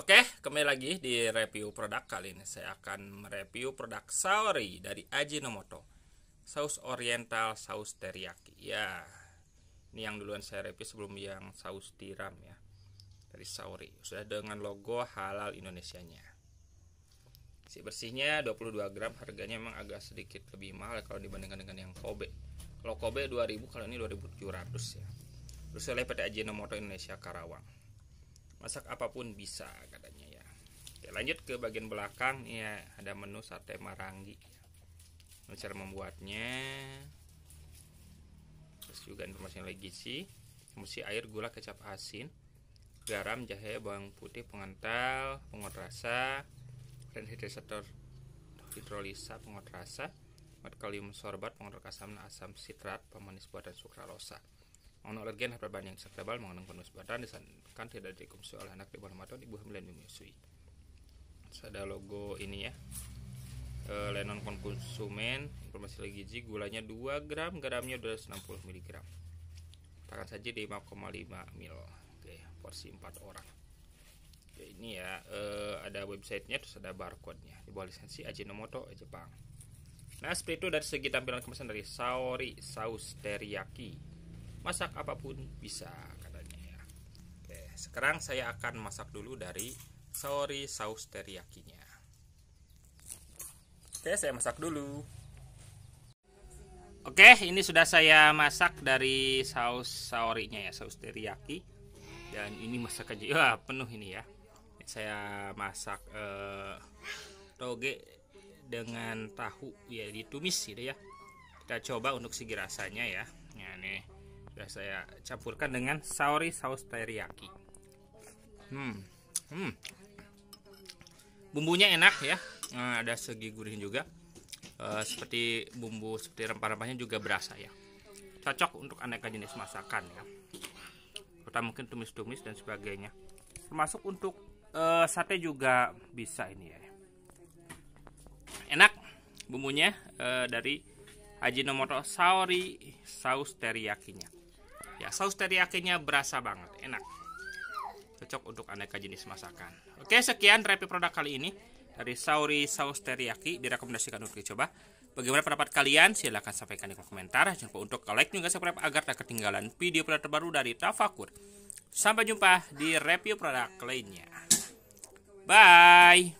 Oke, kembali lagi di review produk kali ini saya akan mereview produk saori dari Ajinomoto. Saus oriental, saus teriyaki. Ya. Ini yang duluan saya review sebelum yang saus tiram ya. Dari saori. Sudah dengan logo halal Indonesianya. Si bersihnya 22 gram, harganya memang agak sedikit lebih mahal kalau dibandingkan dengan yang Kobe. Kalau Kobe 2000, kalau ini 2700 ya. Terus oleh PT Ajinomoto Indonesia Karawang masak apapun bisa katanya ya Oke, lanjut ke bagian belakang ya ada menu sate marangi cara membuatnya terus juga informasi lagi sih mesti air gula kecap asin garam jahe bawang putih pengental pengot rasa hidrosator hidrolisa pengot rasa kalium sorbat pengontrol asam asam sitrat pemanis buatan sukralosa Ono alergen harapan yang tebal mengenang penulis badan kan tidak dikonsumsi oleh anak di bulan ibu hamil dan menyusui. Ada logo ini ya. E, Lenon konsumen informasi lagi gizi gulanya 2 gram garamnya 260 mg. Takan saja di 5,5 mil. Oke, porsi 4 orang. oke, ini ya e, ada websitenya terus ada barcode-nya. Di bawah lisensi Ajinomoto Jepang. Nah, seperti itu dari segi tampilan kemasan dari Saori Saus Teriyaki masak apapun bisa katanya ya oke sekarang saya akan masak dulu dari saori saus teriyakinya oke saya masak dulu oke ini sudah saya masak dari saus saorinya ya saus teriyaki dan ini masakannya ya penuh ini ya saya masak eh, toge dengan tahu ya ditumis gitu ya kita coba untuk segi rasanya ya nah nih sudah saya campurkan dengan saori saus teriyaki hmm hmm bumbunya enak ya nah, ada segi gurih juga e, seperti bumbu seperti rempah-rempahnya juga berasa ya cocok untuk aneka jenis masakan ya serta mungkin tumis-tumis dan sebagainya termasuk untuk e, sate juga bisa ini ya enak bumbunya e, dari Ajinomoto Saori saus teriyakinya Ya, saus teriyakinya berasa banget, enak. Cocok untuk aneka jenis masakan. Oke, sekian review produk kali ini dari Sauri Saus Teriyaki direkomendasikan untuk dicoba. Bagaimana pendapat kalian? Silahkan sampaikan di kolom komentar. Jangan lupa untuk like juga subscribe agar tak ketinggalan video produk terbaru dari Tafakur. Sampai jumpa di review produk lainnya. Bye!